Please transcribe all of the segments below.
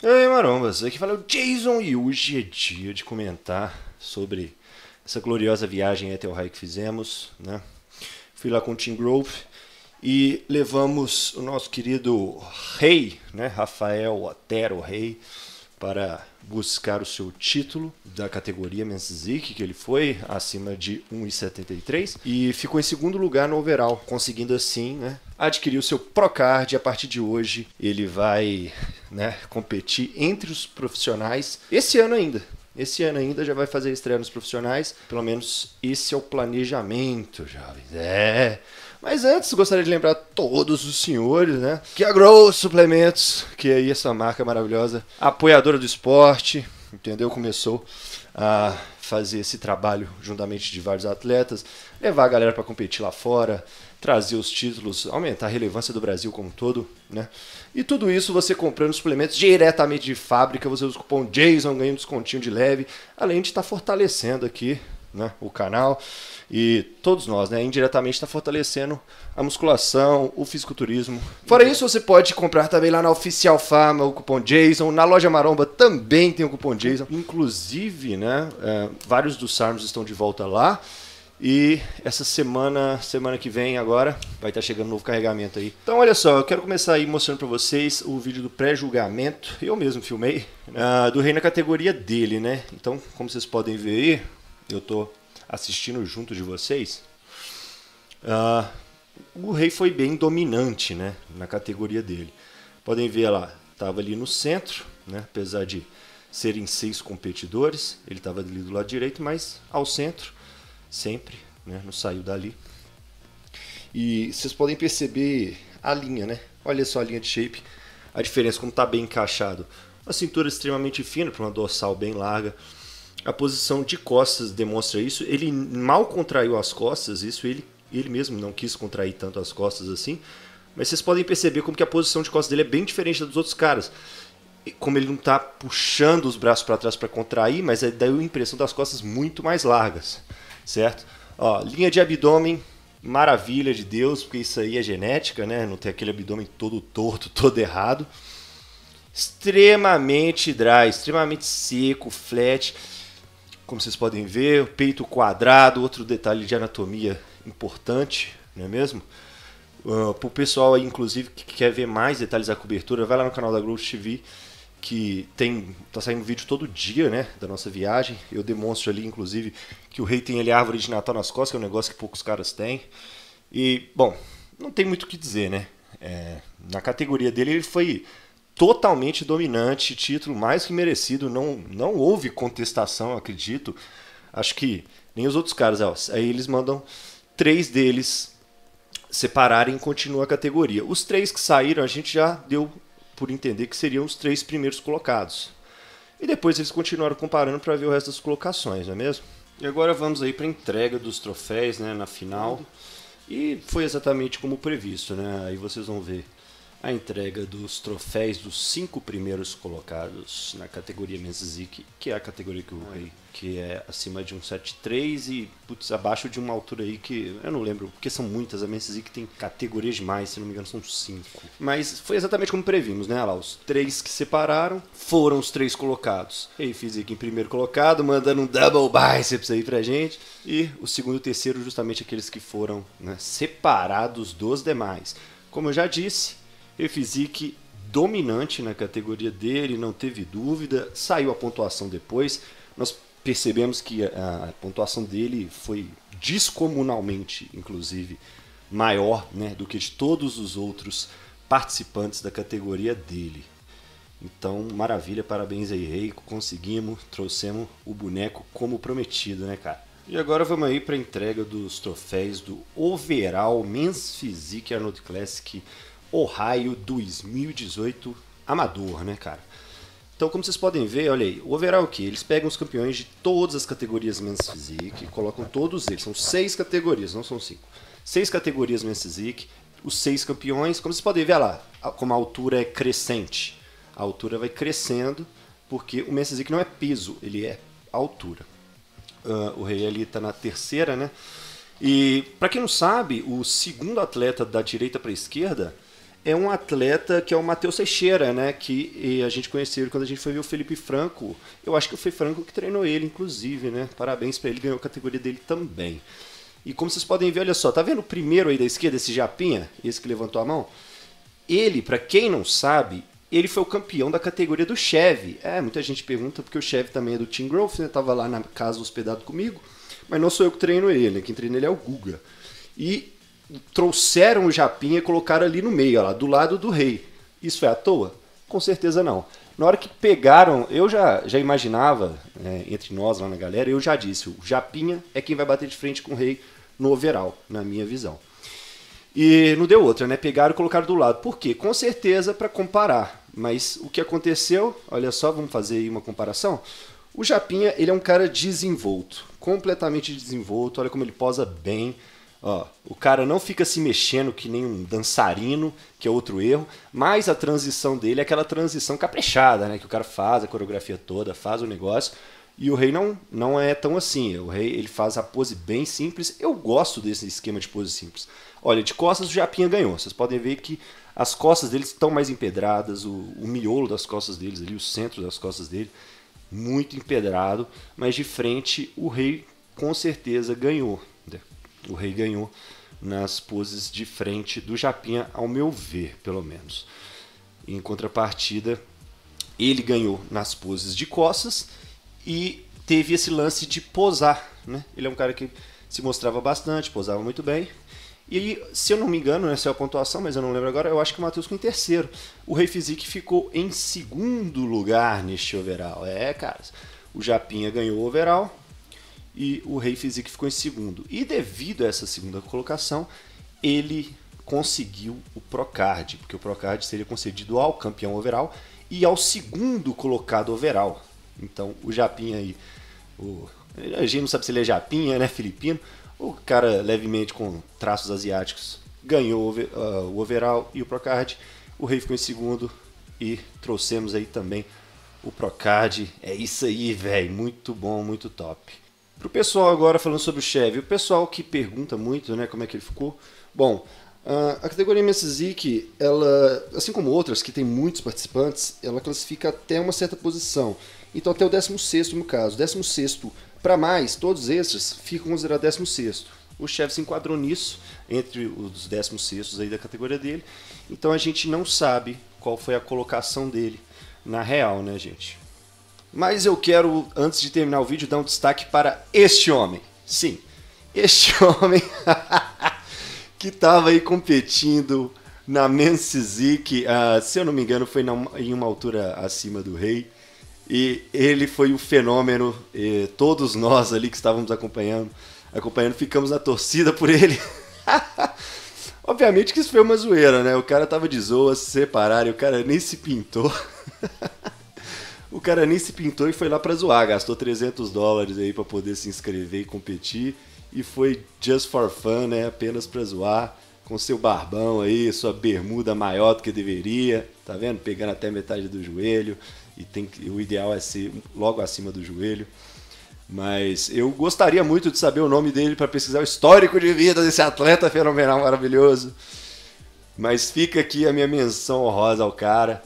E aí, marombas, aqui fala o Jason e hoje é dia de comentar sobre essa gloriosa viagem até o raio que fizemos, né? Fui lá com o Tim Grove e levamos o nosso querido rei, né, Rafael Otero Rei, para buscar o seu título da categoria Men's Physique, que ele foi acima de 1,73 e ficou em segundo lugar no overall, conseguindo assim né, adquirir o seu Procard. A partir de hoje, ele vai né, competir entre os profissionais esse ano ainda. Esse ano ainda já vai fazer estreia nos profissionais, pelo menos esse é o planejamento, jovens. É. Mas antes, gostaria de lembrar todos os senhores, né? Que a Grow Suplementos, que é aí essa marca maravilhosa, apoiadora do esporte, entendeu? Começou a fazer esse trabalho juntamente de vários atletas, levar a galera para competir lá fora, trazer os títulos, aumentar a relevância do Brasil como um todo, né? E tudo isso você comprando suplementos diretamente de fábrica, você usa o cupom JASON, ganha um descontinho de leve, além de estar tá fortalecendo aqui né, o canal e todos nós, né, indiretamente está fortalecendo a musculação, o fisiculturismo. Fora isso, você pode comprar também lá na Oficial fama o cupom Jason, na loja Maromba também tem o cupom Jason. Inclusive, né, é, vários dos Sarms estão de volta lá. E essa semana, semana que vem agora, vai estar tá chegando um novo carregamento aí. Então olha só, eu quero começar aí mostrando para vocês o vídeo do pré-julgamento, eu mesmo filmei, uh, do rei na categoria dele, né? Então, como vocês podem ver aí, eu estou assistindo junto de vocês, uh, o rei foi bem dominante né, na categoria dele. Podem ver lá, estava ali no centro, né, apesar de serem seis competidores, ele estava ali do lado direito, mas ao centro, sempre, né, não saiu dali. E vocês podem perceber a linha, né? Olha só a linha de shape, a diferença como está bem encaixado. Uma cintura extremamente fina para uma dorsal bem larga, a posição de costas demonstra isso. Ele mal contraiu as costas, isso ele, ele mesmo não quis contrair tanto as costas assim. Mas vocês podem perceber como que a posição de costas dele é bem diferente dos outros caras. Como ele não está puxando os braços para trás para contrair, mas é dá a impressão das costas muito mais largas, certo? Ó, linha de abdômen, maravilha de Deus, porque isso aí é genética, né? Não tem aquele abdômen todo torto, todo errado. Extremamente dry, extremamente seco, flat. Como vocês podem ver, peito quadrado, outro detalhe de anatomia importante, não é mesmo? Uh, ah, para o pessoal aí, inclusive, que quer ver mais detalhes da cobertura, vai lá no canal da Growth TV, que tem tá saindo vídeo todo dia, né, da nossa viagem. Eu demonstro ali, inclusive, que o rei tem ali a árvore de Natal nas costas, que é um negócio que poucos caras têm. E, bom, não tem muito o que dizer, né? É, na categoria dele, ele foi totalmente dominante, título mais que merecido, não, não houve contestação, acredito. Acho que nem os outros caras. Aí eles mandam três deles separarem e continua a categoria. Os três que saíram, a gente já deu por entender que seriam os três primeiros colocados. E depois eles continuaram comparando para ver o resto das colocações, não é mesmo? E agora vamos aí para a entrega dos troféus né, na final. E foi exatamente como previsto, né? Aí vocês vão ver a entrega dos troféus dos cinco primeiros colocados na categoria Menzizik, que é a categoria que o rei, que é acima de um 173 e putz, abaixo de uma altura aí que eu não lembro, porque são muitas. A Menzizik tem categorias demais, se não me engano, são cinco. Mas foi exatamente como previmos, né? Lá, os três que separaram foram os três colocados. Rei Fizik em primeiro colocado, mandando um double biceps aí pra gente. E o segundo e o terceiro, justamente aqueles que foram né, separados dos demais. Como eu já disse, Efizik dominante na categoria dele, não teve dúvida, saiu a pontuação depois. Nós percebemos que a, pontuação dele foi descomunalmente, inclusive, maior né, do que de todos os outros participantes da categoria dele. Então, maravilha, parabéns aí, Rei. Conseguimos, trouxemos o boneco como prometido, né, cara? E agora vamos aí para a entrega dos troféus do Overall Men's Physique Arnold Classic Ohio 2018 amador, né, cara? Então, como vocês podem ver, olha aí, o overall é o quê? Eles pegam os campeões de todas as categorias Men's Physique, colocam todos eles, são seis categorias, não são cinco. Seis categorias Men's Physique, os seis campeões, como vocês podem ver, olha lá, como a altura é crescente. A altura vai crescendo, porque o Men's Physique não é peso, ele é altura. Uh, o Rei ali está na terceira, né? E, para quem não sabe, o segundo atleta da direita para a esquerda é um atleta que é o Matheus Teixeira, né? Que a gente conheceu ele quando a gente foi ver o Felipe Franco. Eu acho que foi Franco que treinou ele, inclusive, né? Parabéns para ele, ganhou a categoria dele também. E como vocês podem ver, olha só, tá vendo o primeiro aí da esquerda, esse Japinha, esse que levantou a mão? Ele, para quem não sabe, ele foi o campeão da categoria do Chevy. É, muita gente pergunta porque o Chevy também é do Team Growth, né? Tava lá na casa hospedado comigo, mas não sou eu que treino ele, né? quem treina ele é o Guga. E trouxeram o Japinha e colocaram ali no meio, lá, do lado do rei. Isso é à toa? Com certeza não. Na hora que pegaram, eu já, já imaginava, né, entre nós lá na galera, eu já disse, o Japinha é quem vai bater de frente com o rei no overall, na minha visão. E não deu outra, né? Pegaram e colocaram do lado. Por quê? Com certeza para comparar. Mas o que aconteceu, olha só, vamos fazer aí uma comparação. O Japinha, ele é um cara desenvolto, completamente desenvolto, olha como ele posa bem, Ó, o cara não fica se mexendo que nem um dançarino, que é outro erro, mas a transição dele é aquela transição caprichada, né? Que o cara faz a coreografia toda, faz o negócio. E o rei não, não é tão assim. O rei ele faz a pose bem simples. Eu gosto desse esquema de pose simples. Olha, de costas o Japinha ganhou. Vocês podem ver que as costas deles estão mais empedradas, o, o miolo das costas deles ali, o centro das costas dele, muito empedrado, mas de frente o rei com certeza ganhou. O rei ganhou nas poses de frente do Japinha, ao meu ver, pelo menos. Em contrapartida, ele ganhou nas poses de costas e teve esse lance de posar. Né? Ele é um cara que se mostrava bastante, posava muito bem. E se eu não me engano, essa é a pontuação, mas eu não lembro agora, eu acho que o Matheus ficou em terceiro. O Rei Fizik ficou em segundo lugar neste overall. É, cara O Japinha ganhou o overall, e o Rei Fizik ficou em segundo. E devido a essa segunda colocação, ele conseguiu o Procard, porque o Procard seria concedido ao campeão overall e ao segundo colocado overall. Então o Japinha aí, o, a gente não sabe se ele é Japinha, né, filipino, o cara levemente com traços asiáticos ganhou uh, o overall e o Procard, o Rei ficou em segundo e trouxemos aí também o Procard. É isso aí, velho, muito bom, muito top. Para o pessoal agora falando sobre o Chevy, o pessoal que pergunta muito, né, como é que ele ficou. Bom, a categoria Messizic, ela, assim como outras que tem muitos participantes, ela classifica até uma certa posição. Então até o 16 no caso, 16 para mais, todos esses ficam considerados 16 o Chevy se enquadrou nisso, entre os 16 aí da categoria dele. Então a gente não sabe qual foi a colocação dele na real, né, gente? Mas eu quero, antes de terminar o vídeo, dar um destaque para este homem. Sim, este homem que estava aí competindo na Mensizik, uh, ah, se eu não me engano, foi na, em uma altura acima do rei. E ele foi um fenômeno. todos nós ali que estávamos acompanhando, acompanhando ficamos na torcida por ele. Obviamente que isso foi uma zoeira, né? O cara tava de zoa, se separaram, o cara nem se pintou. O cara nem se pintou e foi lá para zoar, gastou 300 dólares aí para poder se inscrever e competir e foi just for fun, né? Apenas para zoar com seu barbão aí, sua bermuda maior do que deveria, tá vendo? Pegando até metade do joelho e tem que, o ideal é ser logo acima do joelho. Mas eu gostaria muito de saber o nome dele para pesquisar o histórico de vida desse atleta fenomenal maravilhoso. Mas fica aqui a minha menção honrosa ao cara.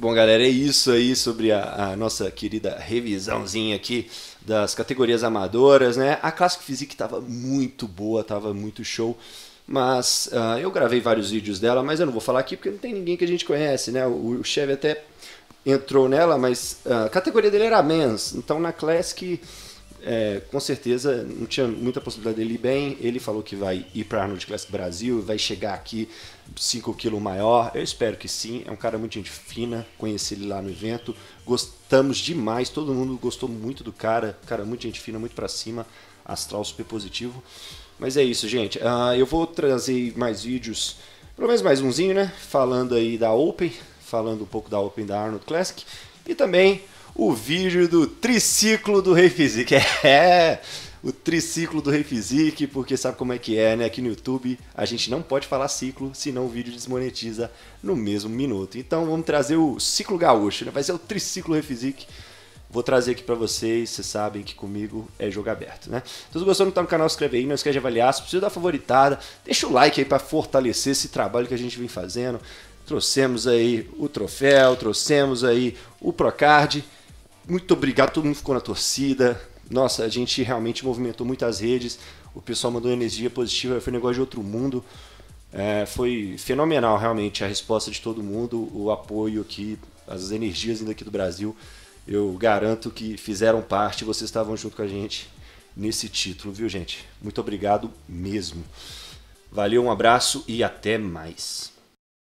Bom, galera, é isso aí sobre a, a, nossa querida revisãozinha aqui das categorias amadoras, né? A Classic Physique estava muito boa, estava muito show, mas uh, eu gravei vários vídeos dela, mas eu não vou falar aqui porque não tem ninguém que a gente conhece, né? O, o Chevy até entrou nela, mas uh, a categoria dele era men's, então na Classic é, com certeza não tinha muita possibilidade dele ir bem. Ele falou que vai ir para Arnold Classic Brasil, vai chegar aqui 5 kg maior. Eu espero que sim. É um cara muito gente fina. Conheci ele lá no evento. Gostamos demais. Todo mundo gostou muito do cara. Cara, muito gente fina, muito para cima. Astral super positivo. Mas é isso, gente. Uh, eu vou trazer mais vídeos, pelo menos mais umzinho, né? Falando aí da Open, falando um pouco da Open da Arnold Classic. E também o vídeo do triciclo do Rei Physique. É, o triciclo do Rei Physique, porque sabe como é que é, né? Aqui no YouTube a gente não pode falar ciclo, senão o vídeo desmonetiza no mesmo minuto. Então vamos trazer o ciclo gaúcho, né? Vai ser o triciclo Rei Physique. Vou trazer aqui para vocês, vocês sabem que comigo é jogo aberto, né? Então, se vocês gostaram, tá no canal, inscreve aí, não esquece de avaliar, se precisa dar favoritada, deixa o like aí para fortalecer esse trabalho que a gente vem fazendo. Trouxemos aí o troféu, trouxemos aí o Procard, muito obrigado, todo mundo ficou na torcida. Nossa, a gente realmente movimentou muitas redes. O pessoal mandou energia positiva, foi um negócio de outro mundo. É, foi fenomenal, realmente, a resposta de todo mundo, o apoio aqui, as energias ainda aqui do Brasil. Eu garanto que fizeram parte, vocês estavam junto com a gente nesse título, viu, gente? Muito obrigado mesmo. Valeu, um abraço e até mais.